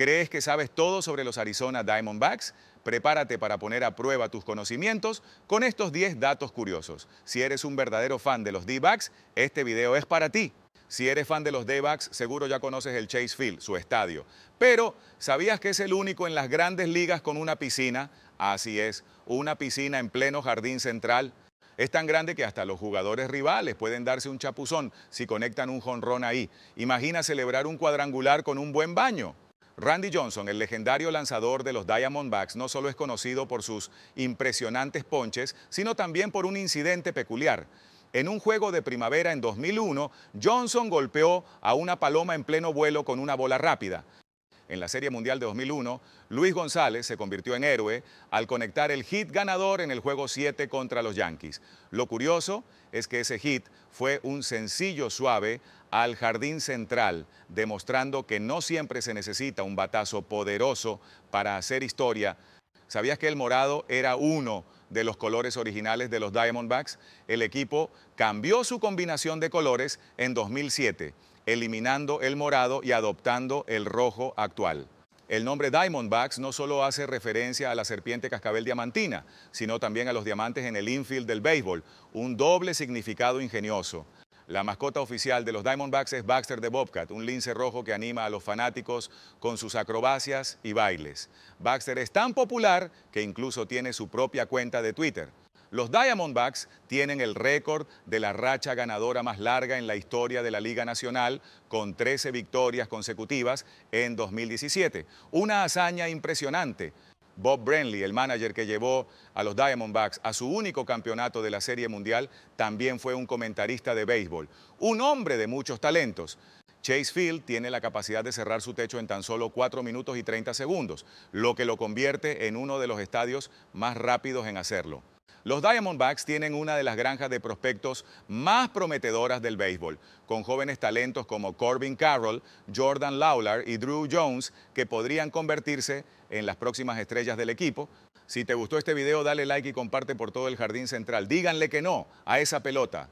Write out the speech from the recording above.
¿Crees que sabes todo sobre los Arizona Diamondbacks? Prepárate para poner a prueba tus conocimientos con estos 10 datos curiosos. Si eres un verdadero fan de los D-Backs, este video es para ti. Si eres fan de los D-Backs, seguro ya conoces el Chase Field, su estadio. Pero, ¿sabías que es el único en las grandes ligas con una piscina? Así es, una piscina en pleno jardín central. Es tan grande que hasta los jugadores rivales pueden darse un chapuzón si conectan un jonrón ahí. Imagina celebrar un cuadrangular con un buen baño. Randy Johnson, el legendario lanzador de los Diamondbacks, no solo es conocido por sus impresionantes ponches, sino también por un incidente peculiar. En un juego de primavera en 2001, Johnson golpeó a una paloma en pleno vuelo con una bola rápida en la Serie Mundial de 2001, Luis González se convirtió en héroe al conectar el hit ganador en el juego 7 contra los Yankees. Lo curioso es que ese hit fue un sencillo suave al jardín central, demostrando que no siempre se necesita un batazo poderoso para hacer historia. ¿Sabías que el morado era uno de los colores originales de los Diamondbacks? El equipo cambió su combinación de colores en 2007 eliminando el morado y adoptando el rojo actual. El nombre Diamondbacks no solo hace referencia a la serpiente cascabel diamantina, sino también a los diamantes en el infield del béisbol, un doble significado ingenioso. La mascota oficial de los Diamondbacks es Baxter the Bobcat, un lince rojo que anima a los fanáticos con sus acrobacias y bailes. Baxter es tan popular que incluso tiene su propia cuenta de Twitter. Los Diamondbacks tienen el récord de la racha ganadora más larga en la historia de la Liga Nacional, con 13 victorias consecutivas en 2017. Una hazaña impresionante. Bob Brenly, el manager que llevó a los Diamondbacks a su único campeonato de la Serie Mundial, también fue un comentarista de béisbol. Un hombre de muchos talentos. Chase Field tiene la capacidad de cerrar su techo en tan solo 4 minutos y 30 segundos, lo que lo convierte en uno de los estadios más rápidos en hacerlo. Los Diamondbacks tienen una de las granjas de prospectos más prometedoras del béisbol, con jóvenes talentos como Corbin Carroll, Jordan Lawler y Drew Jones, que podrían convertirse en las próximas estrellas del equipo. Si te gustó este video, dale like y comparte por todo el jardín central. Díganle que no a esa pelota.